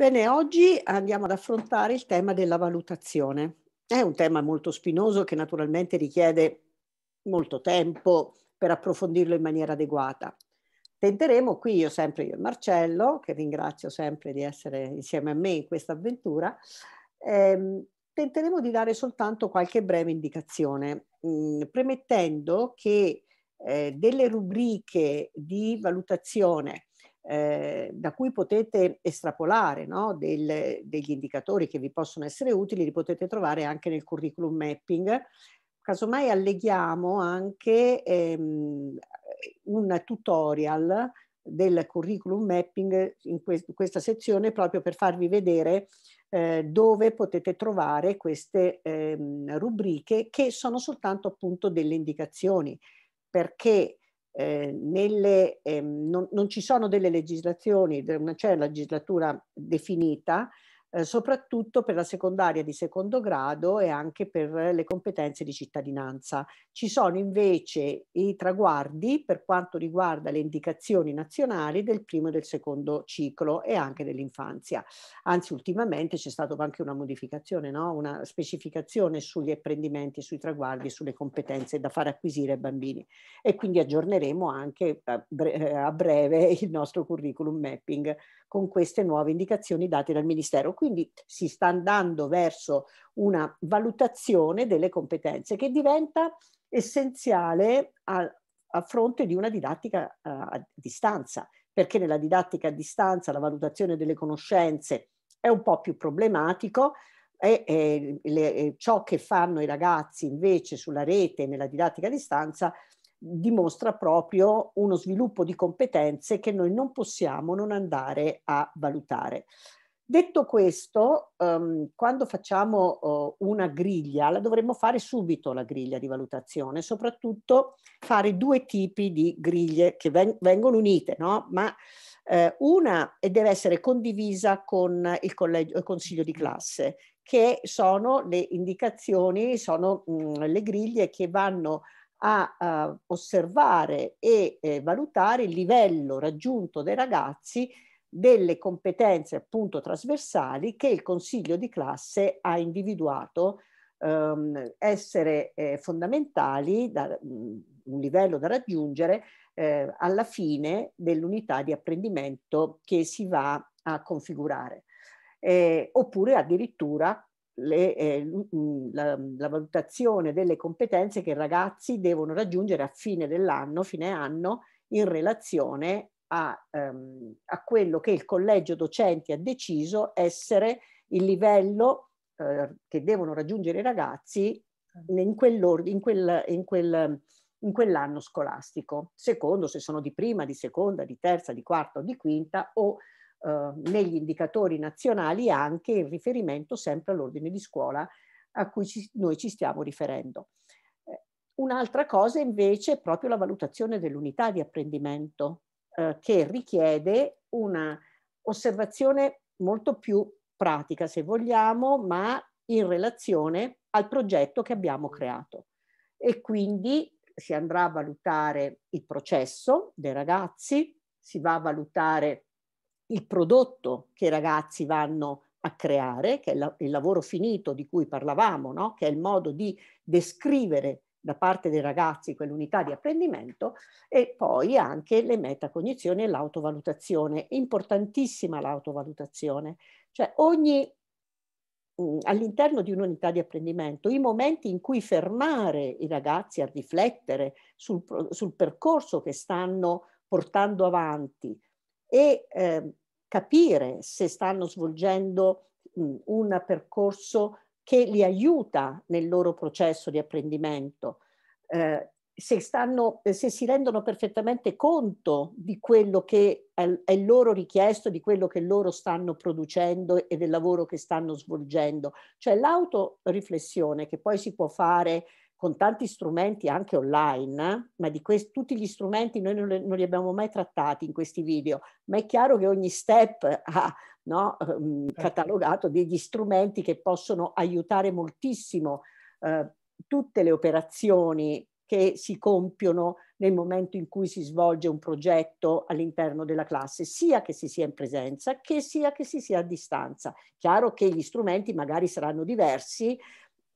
Bene, oggi andiamo ad affrontare il tema della valutazione. È un tema molto spinoso che naturalmente richiede molto tempo per approfondirlo in maniera adeguata. Tenteremo qui, io sempre io e Marcello, che ringrazio sempre di essere insieme a me in questa avventura, ehm, tenteremo di dare soltanto qualche breve indicazione, mh, mm, premettendo che eh, delle rubriche di valutazione eh, da cui potete estrapolare no? Del, degli indicatori che vi possono essere utili, li potete trovare anche nel curriculum mapping. Casomai alleghiamo anche ehm, un tutorial del curriculum mapping in quest questa sezione proprio per farvi vedere eh, dove potete trovare queste ehm, rubriche che sono soltanto appunto delle indicazioni perché eh, nelle, eh, non, non, ci sono delle legislazioni, non c'è legislatura definita, eh, soprattutto per la secondaria di secondo grado e anche per le competenze di cittadinanza. Ci sono invece i traguardi per quanto riguarda le indicazioni nazionali del primo e del secondo ciclo e anche dell'infanzia. Anzi, ultimamente c'è stata anche una modificazione, no? una specificazione sugli apprendimenti, sui traguardi, sulle competenze da far acquisire ai bambini. E quindi aggiorneremo anche eh, eh, a breve il nostro curriculum mapping con queste nuove indicazioni date dal Ministero. Quindi si sta andando verso una valutazione delle competenze che diventa essenziale a, a fronte di una didattica a, eh, a distanza, perché nella didattica a distanza la valutazione delle conoscenze è un po' più problematico, e, e, le, e, ciò che fanno i ragazzi invece sulla rete nella didattica a distanza dimostra proprio uno sviluppo di competenze che noi non possiamo non andare a valutare. Detto questo, ehm, quando facciamo eh, una griglia, la dovremmo fare subito la griglia di valutazione, soprattutto fare due tipi di griglie che veng vengono unite, no? ma eh, una deve essere condivisa con il, il consiglio di classe, che sono le indicazioni, sono mh, mm, le griglie che vanno a, a osservare e eh, valutare il livello raggiunto dai ragazzi delle competenze appunto trasversali che il consiglio di classe ha individuato ehm, essere eh, fondamentali, da, mm, un livello da raggiungere eh, alla fine dell'unità di apprendimento che si va a configurare. Eh, oppure addirittura le, eh, la, la, valutazione delle competenze che i ragazzi devono raggiungere a fine dell'anno, fine anno, in relazione a, ehm, a, quello che il collegio docenti ha deciso essere il livello eh, che devono raggiungere i ragazzi certo. in, in, quel, in, quel, in quell'anno scolastico, secondo se sono di prima, di seconda, di terza, di quarta o di quinta o eh, negli indicatori nazionali anche in riferimento sempre all'ordine di scuola a cui ci, noi ci stiamo riferendo. Eh, un'altra cosa invece è proprio la valutazione dell'unità di apprendimento eh, che richiede un'osservazione molto più pratica se vogliamo, ma in relazione al progetto che abbiamo creato. E quindi si andrà a valutare il processo dei ragazzi, si va a valutare il prodotto che i ragazzi vanno a creare, che è la, il lavoro finito di cui parlavamo, no? che è il modo di descrivere da parte dei ragazzi quell'unità di apprendimento e poi anche le metacognizioni e l'autovalutazione. Importantissima l'autovalutazione, cioè ogni mm, all'interno di un'unità di apprendimento, i momenti in cui fermare i ragazzi a riflettere sul, sul percorso che stanno portando avanti, e eh, capire se stanno svolgendo mh, un percorso che li aiuta nel loro processo di apprendimento, eh, se, stanno, se, si rendono perfettamente conto di quello che è, il loro richiesto, di quello che loro stanno producendo e del lavoro che stanno svolgendo. Cioè l'autoriflessione che poi si può fare con tanti strumenti anche online, ma di questi, tutti gli strumenti noi non, le, non, li abbiamo mai trattati in questi video, ma è chiaro che ogni step ha no, ehm, certo. catalogato degli strumenti che possono aiutare moltissimo eh, tutte le operazioni che si compiono nel momento in cui si svolge un progetto all'interno della classe, sia che si sia in presenza che sia che si sia a distanza. Chiaro che gli strumenti magari saranno diversi,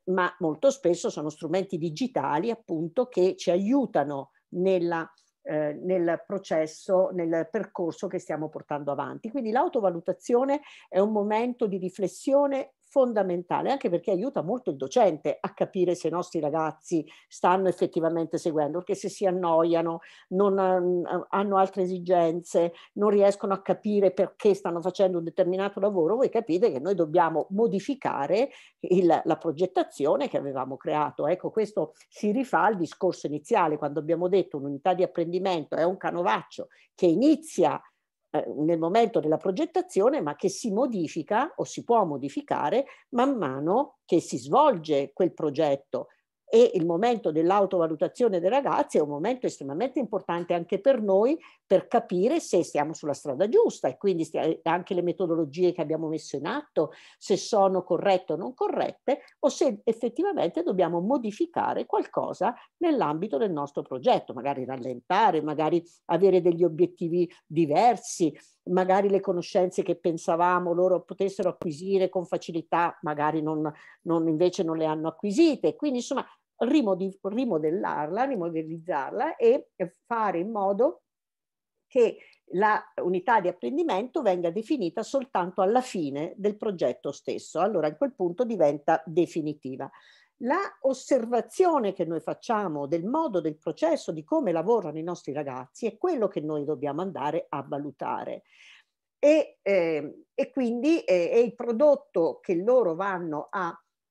ma molto spesso sono strumenti digitali appunto che ci aiutano nella, eh, nel processo, nel percorso che stiamo portando avanti. Quindi l'autovalutazione è un momento di riflessione fondamentale, anche perché aiuta molto il docente a capire se i nostri ragazzi stanno effettivamente seguendo, perché se si annoiano, non eh, hanno altre esigenze, non riescono a capire perché stanno facendo un determinato lavoro, voi capite che noi dobbiamo modificare il, la progettazione che avevamo creato. Ecco, questo si rifà al discorso iniziale, quando abbiamo detto un'unità di apprendimento è un canovaccio che inizia eh, nel momento della progettazione, ma che si modifica o si può modificare man mano che si svolge quel progetto, e il momento dell'autovalutazione dei ragazzi è un momento estremamente importante anche per noi per capire se stiamo sulla strada giusta e quindi eh, anche le metodologie che abbiamo messo in atto, se sono corrette o non corrette o se effettivamente dobbiamo modificare qualcosa nell'ambito del nostro progetto, magari rallentare, magari avere degli obiettivi diversi, magari le conoscenze che pensavamo loro potessero acquisire con facilità, magari non, non invece non le hanno acquisite. Quindi insomma rimodellarla, rimodellizzarla e eh, fare in modo che la unità di apprendimento venga definita soltanto alla fine del progetto stesso. Allora a quel punto diventa definitiva. La osservazione che noi facciamo del modo, del processo, di come lavorano i nostri ragazzi è quello che noi dobbiamo andare a valutare. E, eh, e quindi eh, è il prodotto che loro vanno a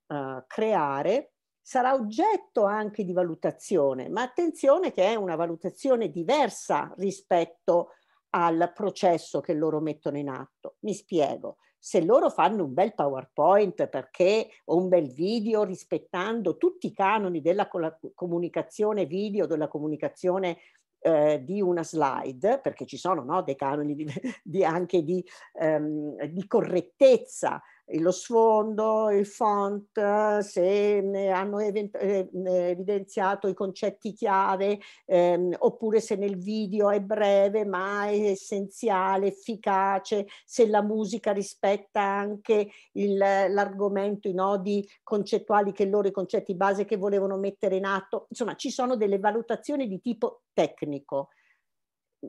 uh, creare sarà oggetto anche di valutazione, ma attenzione che è una valutazione diversa rispetto al processo che loro mettono in atto. Mi spiego, se loro fanno un bel PowerPoint perché o un bel video rispettando tutti i canoni della comunicazione video, della comunicazione eh, di una slide, perché ci sono no, dei canoni di, di anche di, ehm, di correttezza lo sfondo, il font, se hanno eh, mm, evidenziato i concetti chiave ehm, oppure se nel video è breve ma è essenziale, efficace, se la musica rispetta anche l'argomento, i nodi concettuali che loro, i concetti base che volevano mettere in atto. Insomma, ci sono delle valutazioni di tipo tecnico,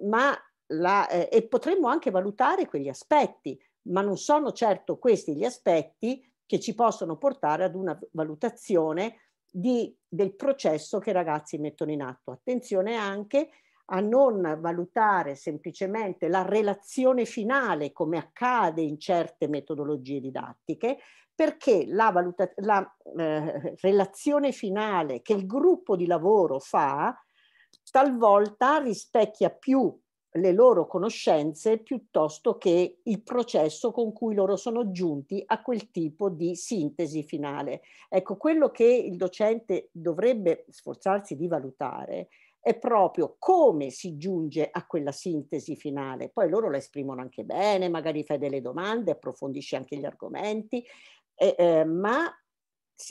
ma la, eh, e potremmo anche valutare quegli aspetti ma non sono certo questi gli aspetti che ci possono portare ad una valutazione di, del processo che i ragazzi mettono in atto. Attenzione anche a non valutare semplicemente la relazione finale come accade in certe metodologie didattiche, perché la, valuta- la eh, relazione finale che il gruppo di lavoro fa talvolta rispecchia più le loro conoscenze piuttosto che il processo con cui loro sono giunti a quel tipo di sintesi finale. Ecco, quello che il docente dovrebbe sforzarsi di valutare è proprio come si giunge a quella sintesi finale. Poi loro la esprimono anche bene, magari fai delle domande, approfondisci anche gli argomenti, eh, eh, ma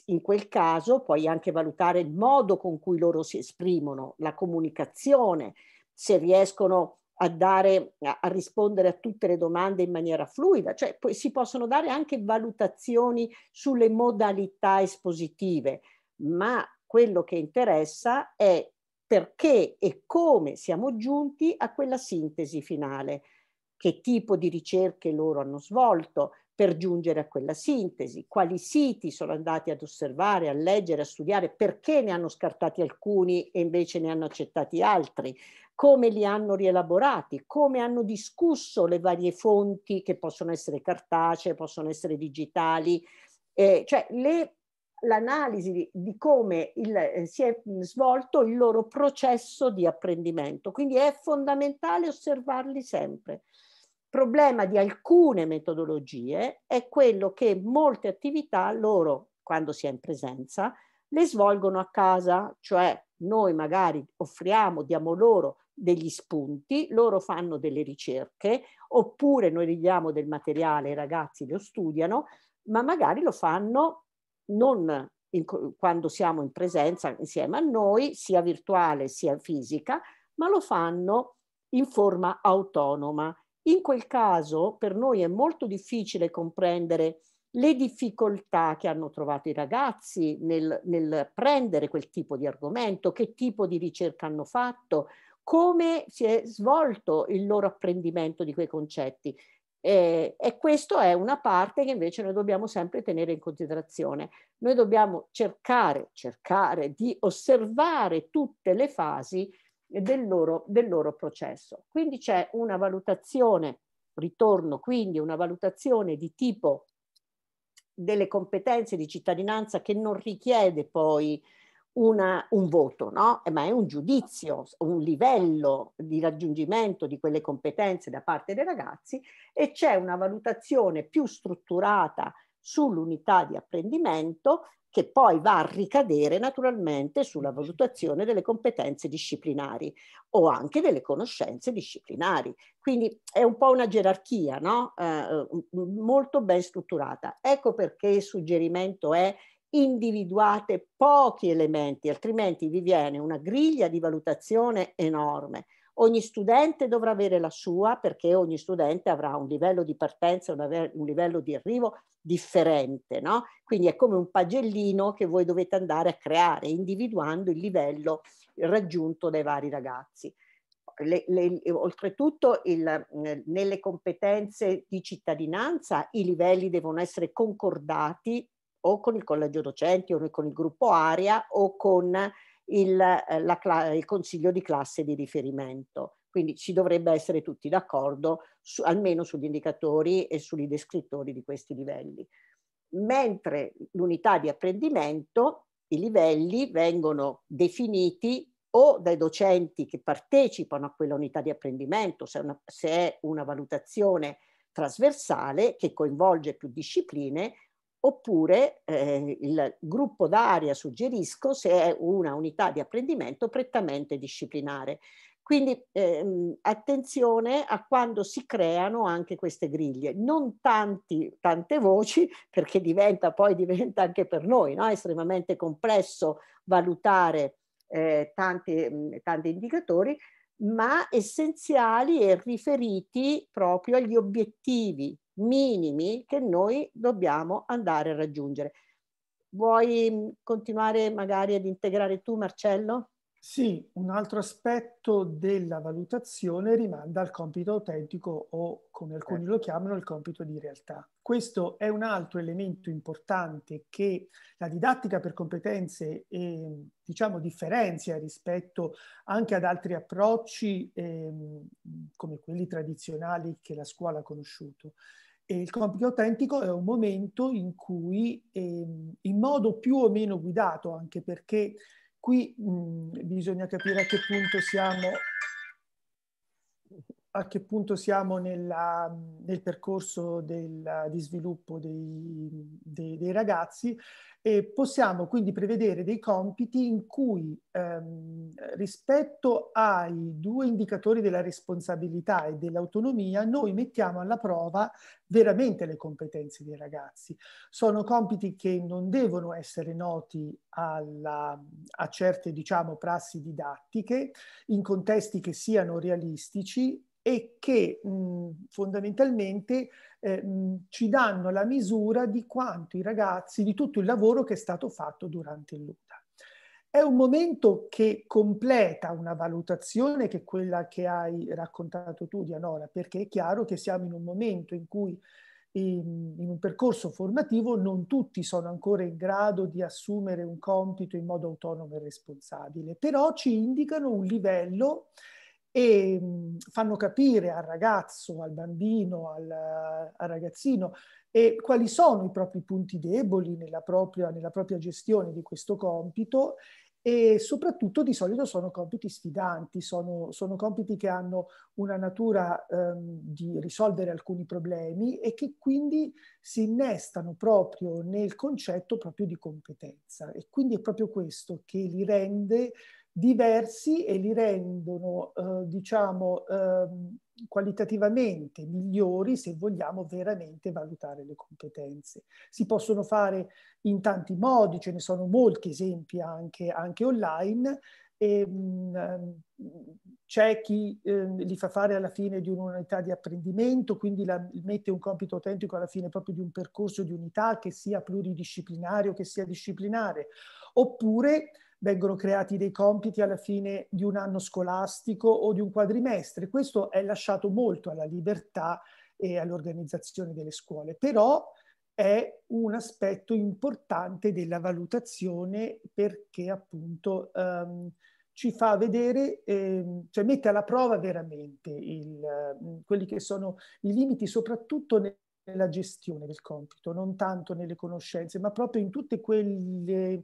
in quel caso puoi anche valutare il modo con cui loro si esprimono, la comunicazione, se riescono a a, dare, a rispondere a tutte le domande in maniera fluida, cioè poi si possono dare anche valutazioni sulle modalità espositive, ma quello che interessa è perché e come siamo giunti a quella sintesi finale, che tipo di ricerche loro hanno svolto, per giungere a quella sintesi, quali siti sono andati ad osservare, a leggere, a studiare, perché ne hanno scartati alcuni e invece ne hanno accettati altri, come li hanno rielaborati, come hanno discusso le varie fonti che possono essere cartacee, possono essere digitali, eh, cioè le l'analisi di come il, eh, si è mm, svolto il loro processo di apprendimento. Quindi è fondamentale osservarli sempre problema di alcune metodologie è quello che molte attività loro, quando si è in presenza, le svolgono a casa, cioè noi magari offriamo, diamo loro degli spunti, loro fanno delle ricerche, oppure noi gli diamo del materiale, i ragazzi lo studiano, ma magari lo fanno non in, quando siamo in presenza insieme a noi, sia virtuale sia fisica, ma lo fanno in forma autonoma in quel caso per noi è molto difficile comprendere le difficoltà che hanno trovato i ragazzi nel, nel prendere quel tipo di argomento, che tipo di ricerca hanno fatto, come si è svolto il loro apprendimento di quei concetti. Eh, e questa è una parte che invece noi dobbiamo sempre tenere in considerazione. Noi dobbiamo cercare, cercare di osservare tutte le fasi del loro, del loro processo. Quindi c'è una valutazione, ritorno quindi una valutazione di tipo delle competenze di cittadinanza che non richiede poi una, un voto, no? Eh, ma è un giudizio, un livello di raggiungimento di quelle competenze da parte dei ragazzi e c'è una valutazione più strutturata sull'unità di apprendimento che poi va a ricadere naturalmente sulla valutazione delle competenze disciplinari o anche delle conoscenze disciplinari. Quindi è un po' una gerarchia no? eh, molto ben strutturata. Ecco perché il suggerimento è individuate pochi elementi, altrimenti vi viene una griglia di valutazione enorme Ogni studente dovrà avere la sua perché ogni studente avrà un livello di partenza, un livello di arrivo differente, no? Quindi è come un pagellino che voi dovete andare a creare individuando il livello raggiunto dai vari ragazzi. Le, le, oltretutto il, nelle competenze di cittadinanza i livelli devono essere concordati o con il collegio docenti o con il gruppo aria o con il, eh, la, il consiglio di classe di riferimento. Quindi ci dovrebbe essere tutti d'accordo su, almeno sugli indicatori e sugli descrittori di questi livelli. Mentre l'unità di apprendimento, i livelli vengono definiti o dai docenti che partecipano a quella unità di apprendimento, se, una, se è una valutazione trasversale che coinvolge più discipline, oppure eh, il gruppo d'aria suggerisco se è una unità di apprendimento prettamente disciplinare. Quindi ehm, attenzione a quando si creano anche queste griglie, non tanti, tante voci perché diventa poi diventa anche per noi no? estremamente complesso valutare eh, tanti, mh, tanti indicatori, ma essenziali e riferiti proprio agli obiettivi minimi che noi dobbiamo andare a raggiungere. Vuoi mm, continuare magari ad integrare tu, Marcello? Sì, un altro aspetto della valutazione rimanda al compito autentico o, come alcuni certo. lo chiamano, il compito di realtà. Questo è un altro elemento importante che la didattica per competenze eh, diciamo, differenzia rispetto anche ad altri approcci eh, come quelli tradizionali che la scuola ha conosciuto il compito autentico è un momento in cui, ehm, in modo più o meno guidato, anche perché qui mh, bisogna capire a che punto siamo a che punto siamo nella, nel percorso del, di sviluppo dei, dei, dei, ragazzi e possiamo quindi prevedere dei compiti in cui ehm, rispetto ai due indicatori della responsabilità e dell'autonomia noi mettiamo alla prova veramente le competenze dei ragazzi. Sono compiti che non devono essere noti alla, a certe diciamo, prassi didattiche in contesti che siano realistici e che mh, fondamentalmente eh, mh, ci danno la misura di quanto i ragazzi, di tutto il lavoro che è stato fatto durante il LUDA. È un momento che completa una valutazione che è quella che hai raccontato tu, Dianora, perché è chiaro che siamo in un momento in cui in, in un percorso formativo non tutti sono ancora in grado di assumere un compito in modo autonomo e responsabile, però ci indicano un livello e fanno capire al ragazzo, al bambino, al, al ragazzino quali sono i propri punti deboli nella propria, nella propria gestione di questo compito e soprattutto di solito sono compiti sfidanti, sono, sono compiti che hanno una natura ehm, di risolvere alcuni problemi e che quindi si innestano proprio nel concetto proprio di competenza e quindi è proprio questo che li rende diversi e li rendono, eh, diciamo, eh, qualitativamente migliori se vogliamo veramente valutare le competenze. Si possono fare in tanti modi, ce ne sono molti esempi anche, anche online, mm, ehm, c'è chi eh, li fa fare alla fine di un'unità di apprendimento, quindi la, mette un compito autentico alla fine proprio di un percorso di unità che sia pluridisciplinare o che sia disciplinare, oppure vengono creati dei compiti alla fine di un anno scolastico o di un quadrimestre. Questo è lasciato molto alla libertà e all'organizzazione delle scuole, però è un aspetto importante della valutazione perché appunto ehm, ci fa vedere, ehm, cioè mette alla prova veramente il, ehm, quelli che sono i limiti, soprattutto nel nella gestione del compito, non tanto nelle conoscenze, ma proprio in tutte quelle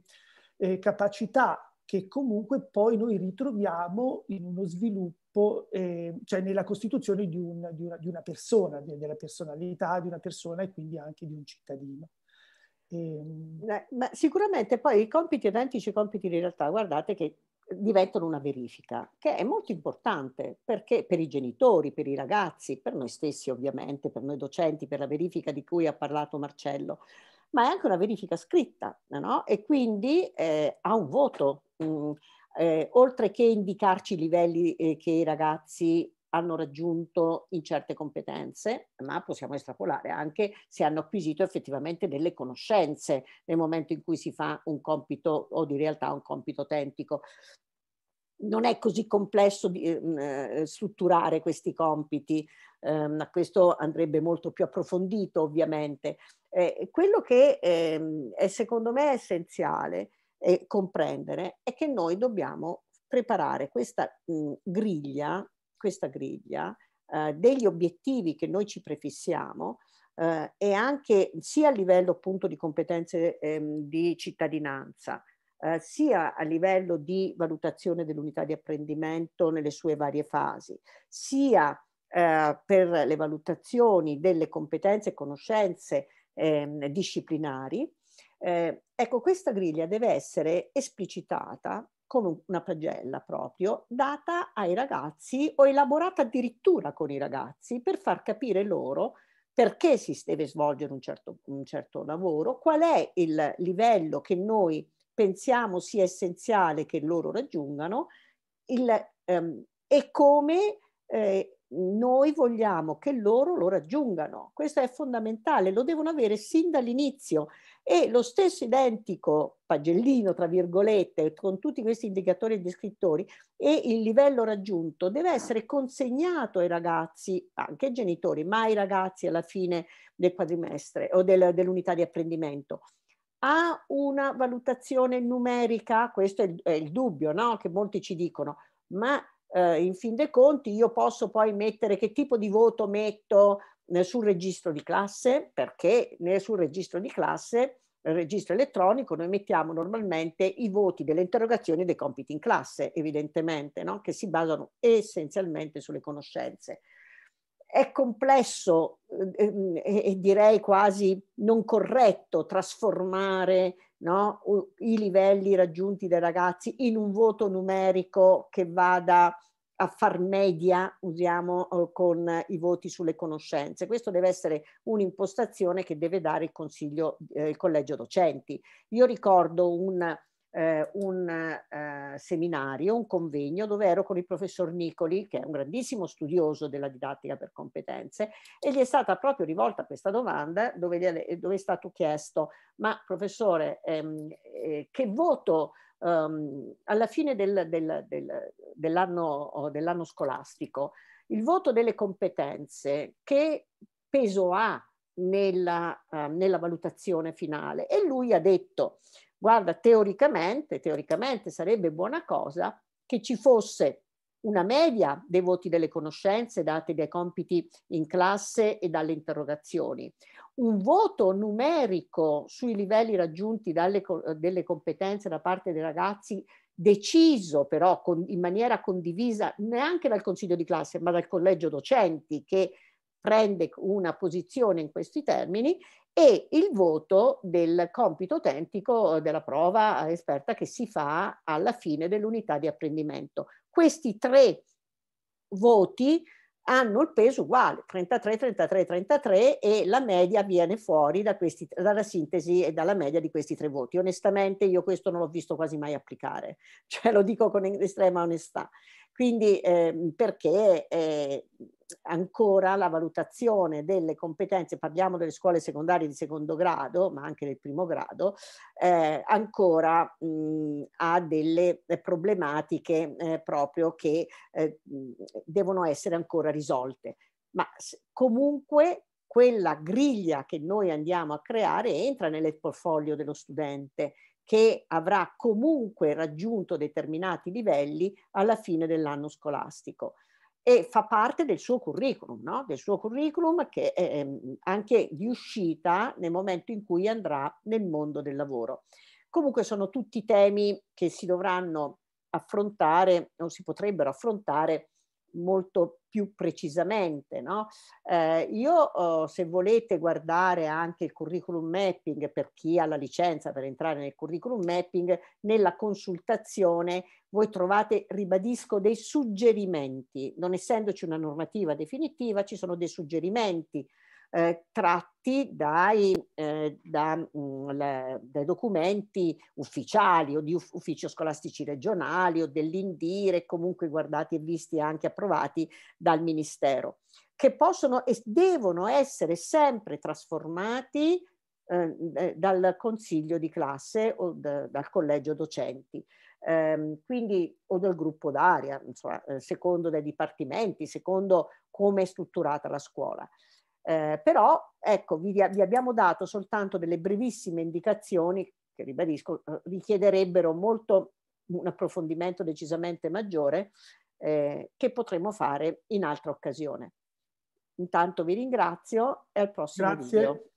eh, capacità che comunque poi noi ritroviamo in uno sviluppo, eh, cioè nella costituzione di, un, di, una, di una, persona, di, della personalità di una persona e quindi anche di un cittadino. E... Ehm, ma sicuramente poi i compiti identici, i compiti in realtà, guardate che eh, diventano una verifica, che è molto importante perché per i genitori, per i ragazzi, per noi stessi ovviamente, per noi docenti, per la verifica di cui ha parlato Marcello, ma è anche una verifica scritta no? e quindi eh, ha un voto, mh, mm, eh, oltre che indicarci i livelli eh, che i ragazzi hanno raggiunto in certe competenze, ma possiamo estrapolare anche se hanno acquisito effettivamente delle conoscenze nel momento in cui si fa un compito o di realtà un compito autentico non è così complesso di, eh, mm, eh strutturare questi compiti, Um, questo andrebbe molto più approfondito ovviamente. Eh, quello che ehm, è secondo me essenziale eh, comprendere è che noi dobbiamo preparare questa mh, griglia, questa griglia eh, degli obiettivi che noi ci prefissiamo eh, e anche sia a livello appunto di competenze ehm, di cittadinanza, eh, sia a livello di valutazione dell'unità di apprendimento nelle sue varie fasi, sia eh, per le valutazioni delle competenze e conoscenze eh, disciplinari. Eh, ecco, questa griglia deve essere esplicitata come una pagella proprio, data ai ragazzi o elaborata addirittura con i ragazzi per far capire loro perché si deve svolgere un certo, un certo lavoro, qual è il livello che noi pensiamo sia essenziale che loro raggiungano il, ehm, e come eh, noi vogliamo che loro lo raggiungano. Questo è fondamentale, lo devono avere sin dall'inizio. E lo stesso identico pagellino, tra virgolette, con tutti questi indicatori e descrittori, e il livello raggiunto deve essere consegnato ai ragazzi, anche ai genitori, ma ai ragazzi alla fine del quadrimestre o del, dell'unità di apprendimento ha una valutazione numerica? Questo è il, è il dubbio no? che molti ci dicono, ma eh, in fin dei conti io posso poi mettere che tipo di voto metto sul registro di classe, perché nel, sul registro di classe, nel registro elettronico, noi mettiamo normalmente i voti delle interrogazioni e dei compiti in classe, evidentemente, no? che si basano essenzialmente sulle conoscenze. È complesso eh, eh, eh e direi quasi non corretto trasformare no? i livelli raggiunti dai ragazzi in un voto numerico che vada a far media, usiamo eh, con i voti sulle conoscenze. Questo deve essere un'impostazione che deve dare il, consiglio, eh, il collegio docenti. Io ricordo un eh, un eh, seminario, un convegno dove ero con il professor Nicoli, che è un grandissimo studioso della didattica per competenze, e gli è stata proprio rivolta questa domanda dove, è, dove è stato chiesto, ma professore, ehm, eh, che voto ehm, alla fine del, del, del, dell'anno, dell'anno scolastico, il voto delle competenze, che peso ha nella, uh, nella valutazione finale? E lui ha detto guarda, teoricamente, teoricamente sarebbe buona cosa che ci fosse una media dei voti delle conoscenze date dai compiti in classe e dalle interrogazioni, un voto numerico sui livelli raggiunti dalle, delle competenze da parte dei ragazzi deciso però con, in maniera condivisa neanche dal consiglio di classe ma dal collegio docenti che prende una posizione in questi termini e il voto del compito autentico eh, della prova esperta che si fa alla fine dell'unità di apprendimento. Questi tre voti hanno il peso uguale, 33, 33, 33 e la media viene fuori da questi, dalla sintesi e dalla media di questi tre voti. Onestamente io questo non l'ho visto quasi mai applicare, cioè lo dico con estrema onestà. Quindi eh, perché eh, ancora la valutazione delle competenze, parliamo delle scuole secondarie di secondo grado, ma anche del primo grado, eh, ancora mh, ha delle eh, problematiche eh, proprio che eh, devono essere ancora risolte. Ma comunque quella griglia che noi andiamo a creare entra nel portfolio dello studente che avrà comunque raggiunto determinati livelli alla fine dell'anno scolastico e fa parte del suo curriculum, no? del suo curriculum che è mm, anche di uscita nel momento in cui andrà nel mondo del lavoro. Comunque sono tutti temi che si dovranno affrontare, o si potrebbero affrontare molto più precisamente. No? Eh, io, oh, se volete guardare anche il curriculum mapping per chi ha la licenza per entrare nel curriculum mapping, nella consultazione voi trovate, ribadisco, dei suggerimenti. Non essendoci una normativa definitiva, ci sono dei suggerimenti eh, tratti dai, eh, da, mh, mm, le, dai, documenti ufficiali o di ufficio scolastici regionali o dell'Indire, comunque guardati e visti anche approvati dal Ministero, che possono e devono essere sempre trasformati ehm, eh, dal consiglio di classe o da, dal collegio docenti. Ehm, quindi o dal gruppo d'aria, insomma, eh, secondo dei dipartimenti, secondo come è strutturata la scuola. Eh, però ecco, vi, vi abbiamo dato soltanto delle brevissime indicazioni che ribadisco eh, richiederebbero molto un approfondimento decisamente maggiore eh, che potremo fare in altra occasione. Intanto vi ringrazio e al prossimo Grazie. video.